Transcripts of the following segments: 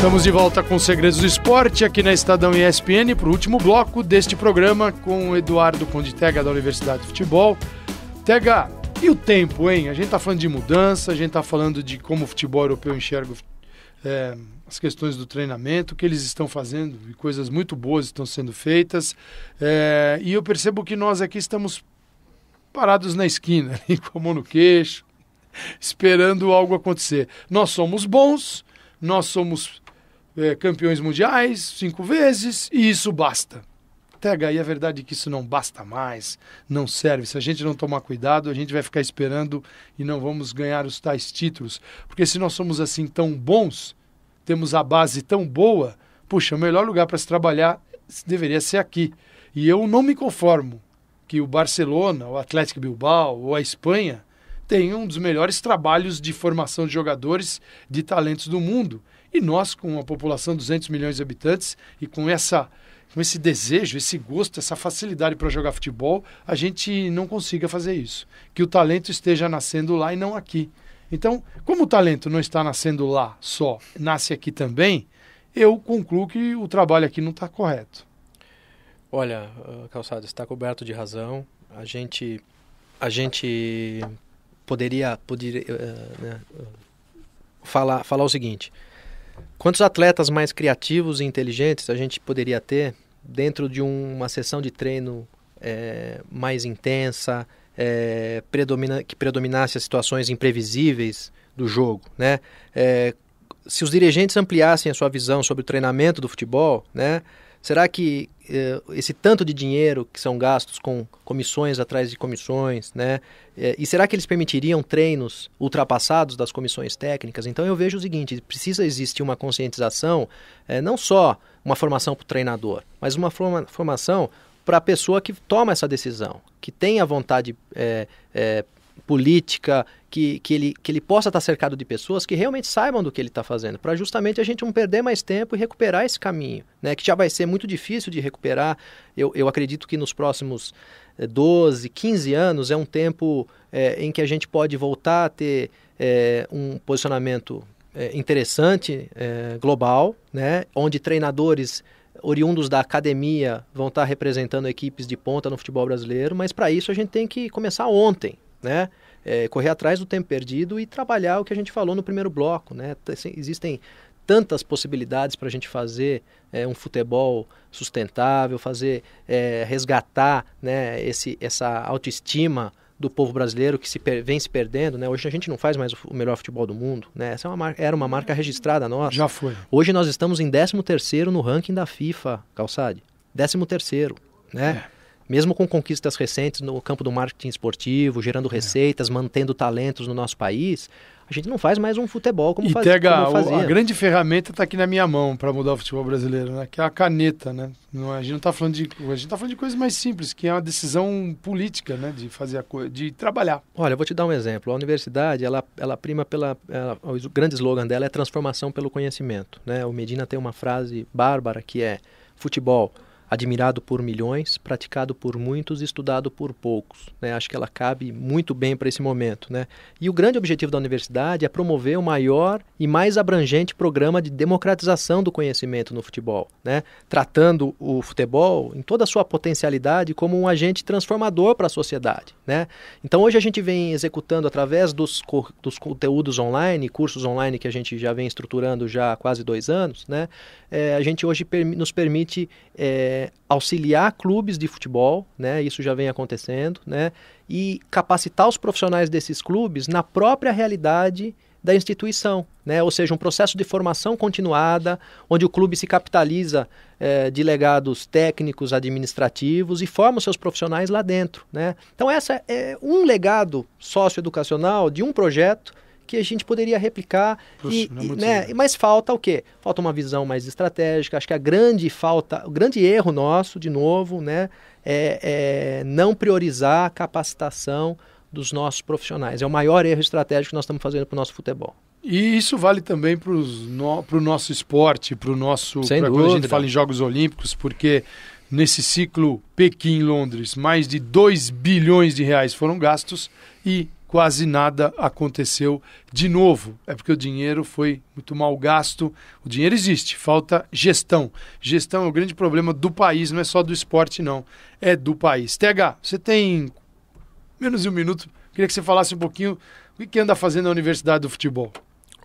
Estamos de volta com Segredos do Esporte aqui na Estadão ESPN para o último bloco deste programa com o Eduardo Tega da Universidade de Futebol. Tega, e o tempo, hein? A gente está falando de mudança, a gente está falando de como o futebol europeu enxerga é, as questões do treinamento, o que eles estão fazendo e coisas muito boas estão sendo feitas. É, e eu percebo que nós aqui estamos parados na esquina, ali, com a mão no queixo, esperando algo acontecer. Nós somos bons, nós somos é, campeões mundiais cinco vezes e isso basta. Tega, e a é verdade é que isso não basta mais, não serve. Se a gente não tomar cuidado, a gente vai ficar esperando e não vamos ganhar os tais títulos. Porque se nós somos assim tão bons, temos a base tão boa, puxa, o melhor lugar para se trabalhar deveria ser aqui. E eu não me conformo que o Barcelona, o Atlético Bilbao ou a Espanha tenham um dos melhores trabalhos de formação de jogadores de talentos do mundo. E nós, com uma população de 200 milhões de habitantes e com essa com esse desejo, esse gosto, essa facilidade para jogar futebol, a gente não consiga fazer isso. Que o talento esteja nascendo lá e não aqui. Então, como o talento não está nascendo lá só, nasce aqui também, eu concluo que o trabalho aqui não está correto. Olha, ah, Calçado, está coberto de razão. A gente, a gente poderia, poderia eh, né, ah, falar, falar o seguinte. Quantos atletas mais criativos e inteligentes a gente poderia ter dentro de um, uma sessão de treino é, mais intensa, é, predomina, que predominasse as situações imprevisíveis do jogo, né? É, se os dirigentes ampliassem a sua visão sobre o treinamento do futebol, né? Será que eh, esse tanto de dinheiro que são gastos com comissões atrás de comissões, né? Eh, e será que eles permitiriam treinos ultrapassados das comissões técnicas? Então eu vejo o seguinte: precisa existir uma conscientização, eh, não só uma formação para o treinador, mas uma forma, formação para a pessoa que toma essa decisão, que tem a vontade é, política, que, que, ele, que ele possa estar cercado de pessoas que realmente saibam do que ele está fazendo, para justamente a gente não perder mais tempo e recuperar esse caminho, né? que já vai ser muito difícil de recuperar. Eu, eu acredito que nos próximos 12, eh, 15 anos é um tempo é, em que a gente pode voltar a ter é, um posicionamento é, interessante, global, né? onde treinadores oriundos da academia vão estar representando equipes de ponta no futebol brasileiro, mas para isso a gente tem que começar ontem, né? É, correr atrás do tempo perdido e trabalhar o que a gente falou no primeiro bloco, né? Existem tantas possibilidades para a gente fazer é, um futebol sustentável, fazer é, resgatar né, esse, essa autoestima do povo brasileiro que se vem se perdendo, né? Hoje a gente não faz mais o melhor futebol do mundo, né? Essa é uma marca, era uma marca registrada nossa. Já foi. Hoje nós estamos em 13 terceiro no ranking da FIFA, Calçade. 13 terceiro, né? É mesmo com conquistas recentes no campo do marketing esportivo, gerando é. receitas, mantendo talentos no nosso país, a gente não faz mais um futebol como, e faz, pega, como fazia. A grande ferramenta está aqui na minha mão para mudar o futebol brasileiro, né? Que é a caneta, né? Não, é, a gente não está falando de a gente tá falando de coisas mais simples, que é uma decisão política, né? De fazer a coisa, de trabalhar. Olha, eu vou te dar um exemplo. A universidade, ela, ela prima pela ela, o grande slogan dela é transformação pelo conhecimento, né? O Medina tem uma frase bárbara que é futebol admirado por milhões, praticado por muitos, estudado por poucos. Né? Acho que ela cabe muito bem para esse momento. Né? E o grande objetivo da universidade é promover o maior e mais abrangente programa de democratização do conhecimento no futebol, né? tratando o futebol em toda a sua potencialidade como um agente transformador para a sociedade. Né? Então hoje a gente vem executando através dos, dos conteúdos online, cursos online que a gente já vem estruturando já há quase dois anos, né? É, a gente hoje per nos permite é, é, auxiliar clubes de futebol, né, isso já vem acontecendo, né, e capacitar os profissionais desses clubes na própria realidade da instituição, né? ou seja, um processo de formação continuada, onde o clube se capitaliza é, de legados técnicos, administrativos e forma seus profissionais lá dentro. Né? Então, essa é um legado socioeducacional de um projeto que a gente poderia replicar. Puxa, e, é e né? Sério. Mas falta o quê? Falta uma visão mais estratégica. Acho que a grande falta, o grande erro nosso, de novo, né, é, é não priorizar a capacitação dos nossos profissionais. É o maior erro estratégico que nós estamos fazendo para o nosso futebol. E isso vale também para o no, nosso esporte, para o nosso. Sem dúvida. Quando a gente fala em Jogos Olímpicos, porque nesse ciclo Pequim-Londres, mais de 2 bilhões de reais foram gastos e quase nada aconteceu de novo. É porque o dinheiro foi muito mal gasto. O dinheiro existe, falta gestão. Gestão é o grande problema do país, não é só do esporte, não. É do país. TH, você tem menos de um minuto. Queria que você falasse um pouquinho o que anda fazendo a Universidade do Futebol.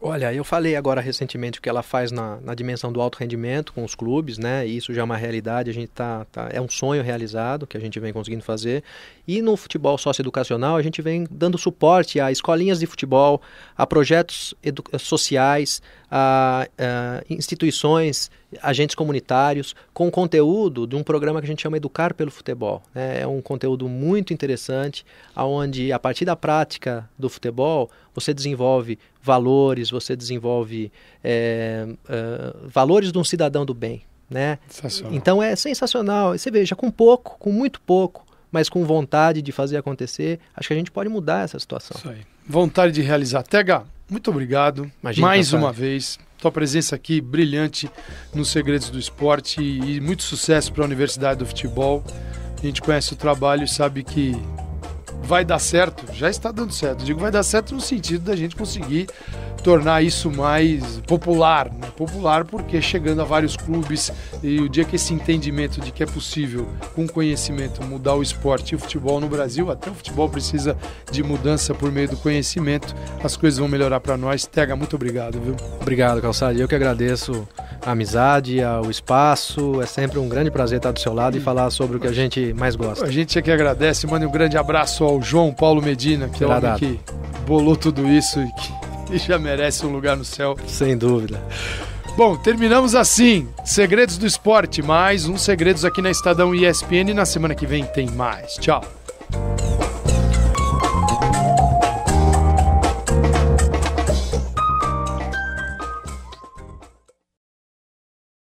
Olha, eu falei agora recentemente o que ela faz na, na dimensão do alto rendimento com os clubes, né? isso já é uma realidade, a gente tá, tá, é um sonho realizado que a gente vem conseguindo fazer. E no futebol socioeducacional, a gente vem dando suporte a escolinhas de futebol, a projetos eh, sociais, a, a, instituições, agentes comunitários, com conteúdo de um programa que a gente chama Educar pelo Futebol. Né? É um conteúdo muito interessante, onde a partir da prática do futebol, você desenvolve valores, você desenvolve é, valores de um cidadão do bem. Né? Então é sensacional. E você veja, com pouco, com muito pouco, mas com vontade de fazer acontecer, acho que a gente pode mudar essa situação. Isso aí. Vontade de realizar. Tega, muito obrigado Imagina, mais uma vez. Tua presença aqui brilhante nos Segredos do Esporte e, e muito sucesso para a Universidade do Futebol. A gente conhece o trabalho e sabe que vai dar certo, já está dando certo. digo vai dar certo no sentido da gente conseguir tornar isso mais popular, né? popular porque chegando a vários clubes e o dia que esse entendimento de que é possível com conhecimento mudar o esporte e o futebol no Brasil, até o futebol precisa de mudança por meio do conhecimento, as coisas vão melhorar para nós. Tega, muito obrigado, viu? Obrigado, calçado. Eu que agradeço a amizade, o espaço. É sempre um grande prazer estar do seu lado e falar sobre o que a gente mais gosta. A gente é que agradece. Manda um grande abraço ao João Paulo Medina, que é o homem que bolou tudo isso e que e já merece um lugar no céu. Sem dúvida. Bom, terminamos assim. Segredos do esporte, mais um Segredos aqui na Estadão ESPN. Na semana que vem tem mais. Tchau.